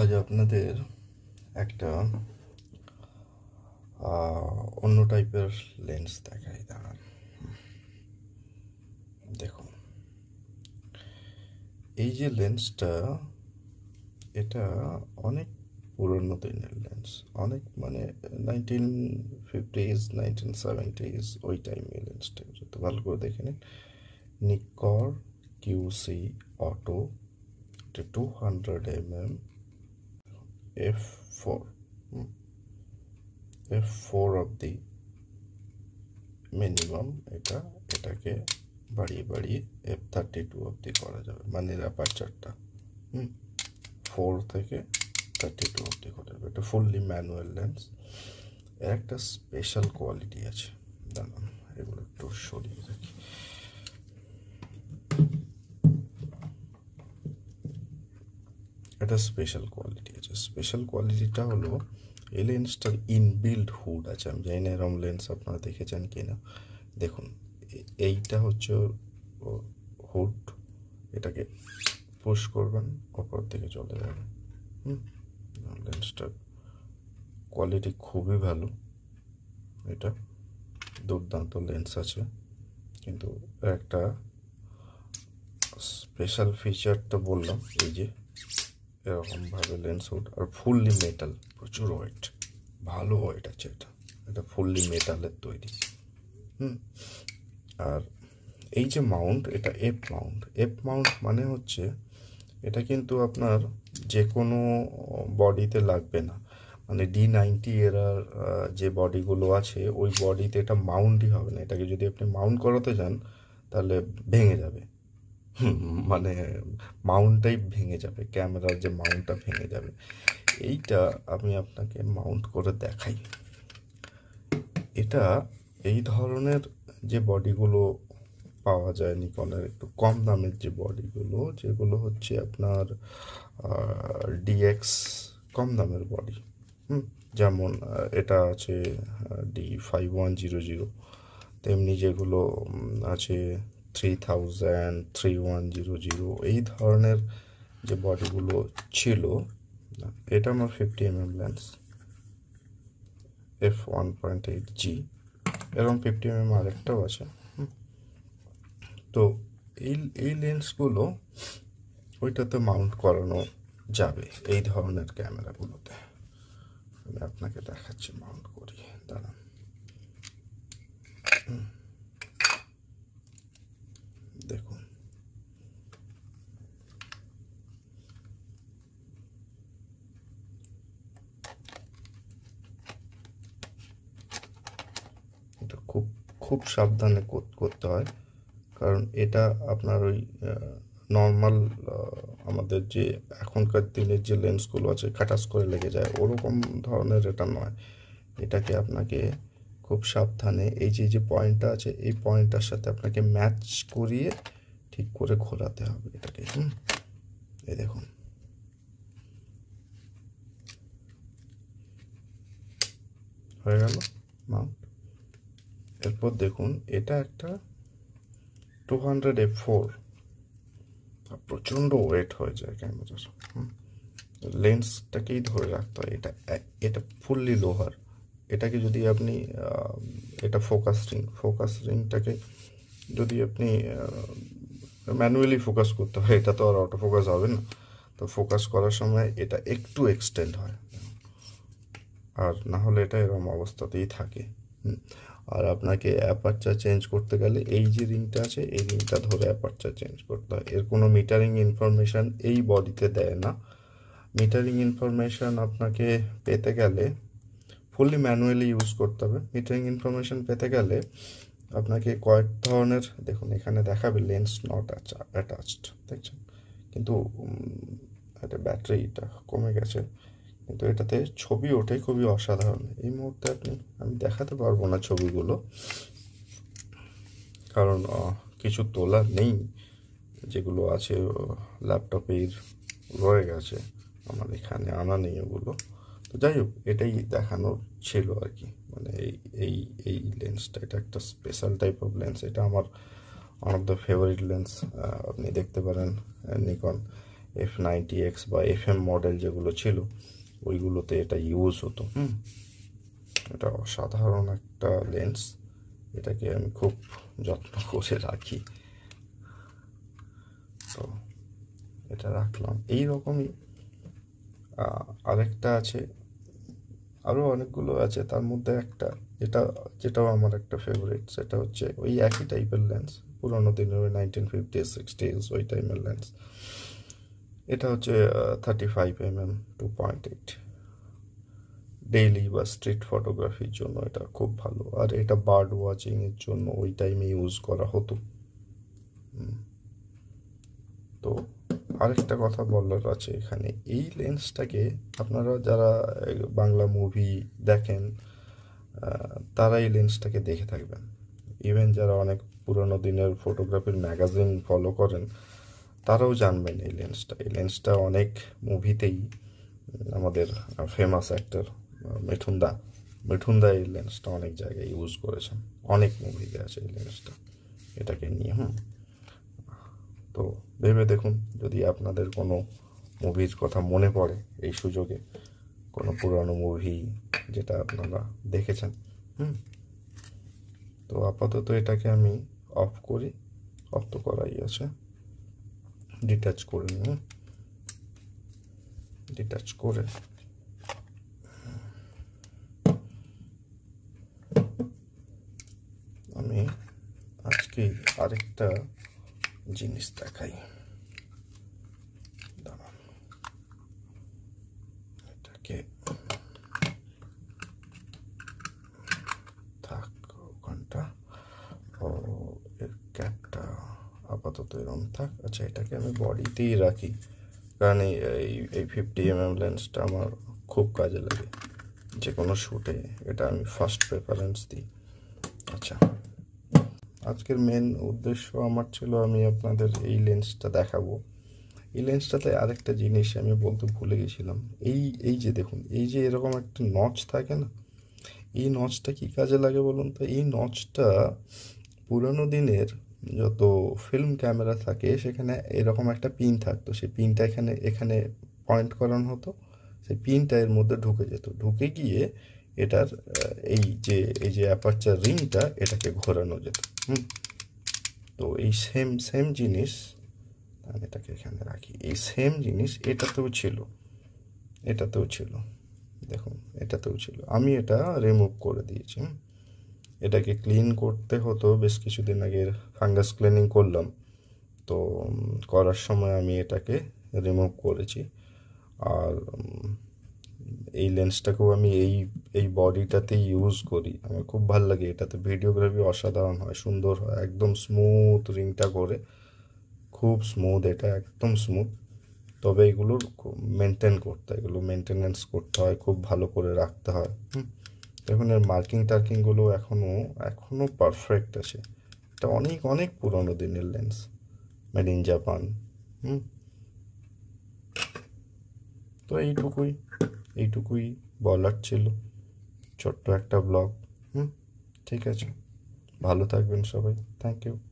আজ আপনাদের একটা অন্য টাইপের লেন্স দেখাই দাঁড়ান দেখুন এই যে লেন্সটা এটা অনেক পুরনো দিনের লেন্স অনেক মানে নাইনটিন ফিফটিজ নাইনটিন সেভেন্টিজ ওই টাইমে লেন্সটা যদি ভালো করে দেখে নিন নিকর কিউসি auto two hundred M M f4 f4 of the minimum এটা এটাকে বাড়িয়ে বাড়িয়ে এফ থার্টি টু অবধি করা যাবে মানে র্যাপারচারটা হুম ফোর থেকে থার্টি টু অবধি করা যাবে এটা ফুললি ম্যানুয়াল লেন্স এর একটা স্পেশাল কোয়ালিটি আছে দাঁড়ান এগুলো একটু সরিয়ে রাখি এটা স্পেশাল কোয়ালিটি স্পেশাল কোয়ালিটিটা হলো এই লেন্সটার ইনবিল্ড হুড আছে আমি জানি না এরম লেন্স আপনারা দেখেছেন কি না দেখুন এইটা হচ্ছে হুড এটাকে পুশ করবেন ওপর থেকে চলে যাবে হুম লেন্সটার কোয়ালিটি খুবই ভালো এটা দুর্দান্ত লেন্স আছে কিন্তু একটা স্পেশাল ফিচারটা বললাম এই যে এরকমভাবে লেন্স হুড আর ফুললি মেটাল প্রচুর ওয়েট ভালো ওয়েট আছে এটা এটা ফুললি মেটালের তৈরি হুম আর এই যে মাউন্ট এটা এপ মাউন্ট এপ মাউন্ট মানে হচ্ছে এটা কিন্তু আপনার যে কোনো বডিতে লাগবে না মানে ডি নাইনটি এরার যে বডিগুলো আছে ওই বডিতে এটা মাউন্টই হবে না এটাকে যদি আপনি মাউন্ট করাতে যান তাহলে ভেঙে যাবে মানে মাউন্টটাই ভেঙে যাবে ক্যামেরার যে মাউন্টটা ভেঙে যাবে এইটা আমি আপনাকে মাউন্ট করে দেখাই এটা এই ধরনের যে বডিগুলো পাওয়া যায় নিকনের একটু কম দামের যে বডিগুলো যেগুলো হচ্ছে আপনার ডিএক্স কম দামের বডি হুম যেমন এটা আছে D five one zero zero তেমনি যেগুলো আছে three thousand three one zero zero এই ধরনের যে বডিগুলো ছিল এটা আমার fifty MM lens F one point eight G এরকম ফিফটি এমএম mm আরেকটাও আছে তো এই এই লেন্সগুলো ওইটাতে মাউন্ট করানো যাবে এই ধরনের ক্যামেরাগুলোতে আমি আপনাকে দেখাচ্ছি মাউন্ট করি দাঁড়ান হুম খুব সাবধানে করতে হয় কারণ এটা আপনার ওই নর্মাল আমাদের যে এখনকার দিনের যে লেন্সগুলো আছে খাটাস করে লেগে যায় ওরকম ধরনের এটা নয় এটাকে আপনাকে খুব সাবধানে এই যে যে পয়েন্টটা আছে এই পয়েন্টটার সাথে আপনাকে ম্যাচ করিয়ে ঠিক করে খোলাতে হবে এটাকে হুম এই দেখুন হয়ে গেল মাউন্ট এরপর দেখুন এটা একটা টু হান্ড্রেড এফ ফোর প্রচণ্ড ওয়েট হয়ে যায় ক্যামেরার লেন্সটাকেই ধরে রাখতে হয় এটা এটা ফুললি লোহার এটাকে যদি আপনি এটা ফোকাস রিং ফোকাস রিংটাকে যদি আপনি ম্যানুয়ালি ফোকাস করতে হয় এটা তো আর অটো ফোকাস হবে না তো ফোকাস করার সময় এটা একটু এক্সটেন্ড হয় আর না হলে এটা এরকম অবস্থাতেই থাকে আর আপনাকে অ্যাপারচার চেঞ্জ করতে গেলে এই যে রিংটা আছে এই রিংটা ধরে অ্যাপারচার চেঞ্জ করতে হয় এর কোনো মিটারিং ইনফরমেশান এই বডিতে দেয় না মিটারিং ইনফরমেশান আপনাকে পেতে গেলে ফুললি ম্যানুয়ালি ইউজ করতে হবে মিটারিং ইনফরমেশান পেতে গেলে আপনাকে কয়েক ধরনের দেখুন এখানে দেখাবে লেন্স নট অ্যাটাচড দেখছেন কিন্তু এটা ব্যাটারিটা কমে গেছে কিন্তু এটাতে ছবি ওঠে খুবই অসাধারণ এই মুহূর্তে আপনি আমি দেখাতে পারবো না ছবিগুলো কারণ কিছু তোলা নেই যেগুলো আছে ল্যাপটপের রয়ে গেছে আমার এখানে আনা নেই ওগুলো তো যাই হোক এটাই দেখানোর ছিল আর কি মানে এই এই এই লেন্সটা এটা একটা স্পেশাল টাইপ অফ লেন্স এটা আমার one of the favourite lens আপনি দেখতে পারেন নিকন এফ নাইনটি এক্স বা এফ এম মডেল যেগুলো ছিল ওইগুলোতে এটা ইউজ হতো এটা অসাধারণ একটা লেন্স এটাকে আমি খুব যত্ন করে রাখি তো এটা রাখলাম এই রকমই আরেকটা আছে আরও অনেকগুলো আছে তার মধ্যে একটা এটা যেটাও আমার একটা ফেভারিট সেটা হচ্ছে ওই একই টাইপের লেন্স পুরোনো দিনের ওই নাইনটিন ফিফটি সিক্সটিজ ওই টাইমের লেন্স এটা হচ্ছে thirty five M M two point eight daily বা স্ট্রিট ফটোগ্রাফির জন্য এটা খুব ভালো আর এটা বার্ড ওয়াচিংয়ের জন্য ওই টাইমে ইউজ করা হতো তো আরেকটা কথা বলার আছে এখানে এই লেন্সটাকে আপনারা যারা বাংলা মুভি দেখেন তারা এই লেন্সটাকে দেখে থাকবেন ইভেন যারা অনেক পুরনো দিনের ফটোগ্রাফির ম্যাগাজিন ফলো করেন তারাও জানবেন এই লেন্সটা এই লেন্সটা অনেক মুভিতেই আমাদের ফেমাস অ্যাক্টর মিঠুনদা মিঠুনদা এই লেন্সটা অনেক জায়গায় ইউজ করেছেন অনেক মুভিতে আছে এই লেন্সটা এটাকে নিয়ে হুম তো ভেবে দেখুন যদি আপনাদের কোনো মুভির কথা মনে পড়ে এই সুযোগে কোনো পুরানো মুভি যেটা আপনারা দেখেছেন হুম তো আপাতত এটাকে আমি অফ করি অফ তো করাই আছে ডিটাচ করে নেব ডিটাচ করে আমি আজকে আরেকটা জিনিস দেখাই দাঁড়ান এটাকে তো এরম থাক আচ্ছা এটাকে আমি বডিতেই রাখি কারণ এই এই ফিফটি এম এম লেন্সটা আমার খুব কাজে লাগে যে কোনো শ্যুটে এটা আমি ফার্স্ট প্রেফারেন্স দিই আচ্ছা আজকের মেন উদ্দেশ্য আমার ছিল আমি আপনাদের এই লেন্সটা দেখাবো এই লেন্সটাতে আরেকটা জিনিস আমি বলতে ভুলে গেছিলাম এই এই যে দেখুন এই যে এরকম একটা নচ থাকে না এই নচটা কি কাজে লাগে বলুন তো এই নচটা পুরনো দিনের যত ফিল্ম ক্যামেরা থাকে সেখানে এরকম একটা পিন থাকতো সেই পিনটা এখানে এখানে পয়েন্ট করানো হতো সেই পিনটা এর মধ্যে ঢুকে যেত ঢুকে গিয়ে এটার এই যে এই যে অ্যাপারচার রিংটা এটাকে ঘোরানো যেত হুম তো এই সেম সেম জিনিস আমি এটাকে এখানে রাখি এই সেম জিনিস এটাতেও ছিল এটাতেও ছিল দেখুন এটাতেও ছিল আমি এটা রিমুভ করে দিয়েছি হুম এটাকে ক্লিন করতে হতো বেশ কিছুদিন আগে ফাঙ্গাস ক্লিনিং করলাম তো করার সময় আমি এটাকে রিমুভ করেছি আর এই লেন্সটাকেও আমি এই এই বডিটাতেই ইউজ করি আমার খুব ভাল লাগে এটাতে ভিডিওগ্রাফি অসাধারণ হয় সুন্দর হয় একদম স্মুথ রিংটা করে খুব স্মুথ এটা একদম স্মুথ তবে এগুলোর মেনটেন করতে হয় এগুলো মেনটেনেন্স করতে হয় খুব ভালো করে রাখতে হয় হুম দেখুন এর মার্কিং টার্কিংগুলো এখনও এখনও পারফেক্ট আছে এটা অনেক অনেক পুরনো দিনের লেন্স মেড ইন জাপান হুম তো এইটুকুই এইটুকুই বলার ছিল ছোট্ট একটা ব্লগ হুম ঠিক আছে ভালো থাকবেন সবাই থ্যাংক ইউ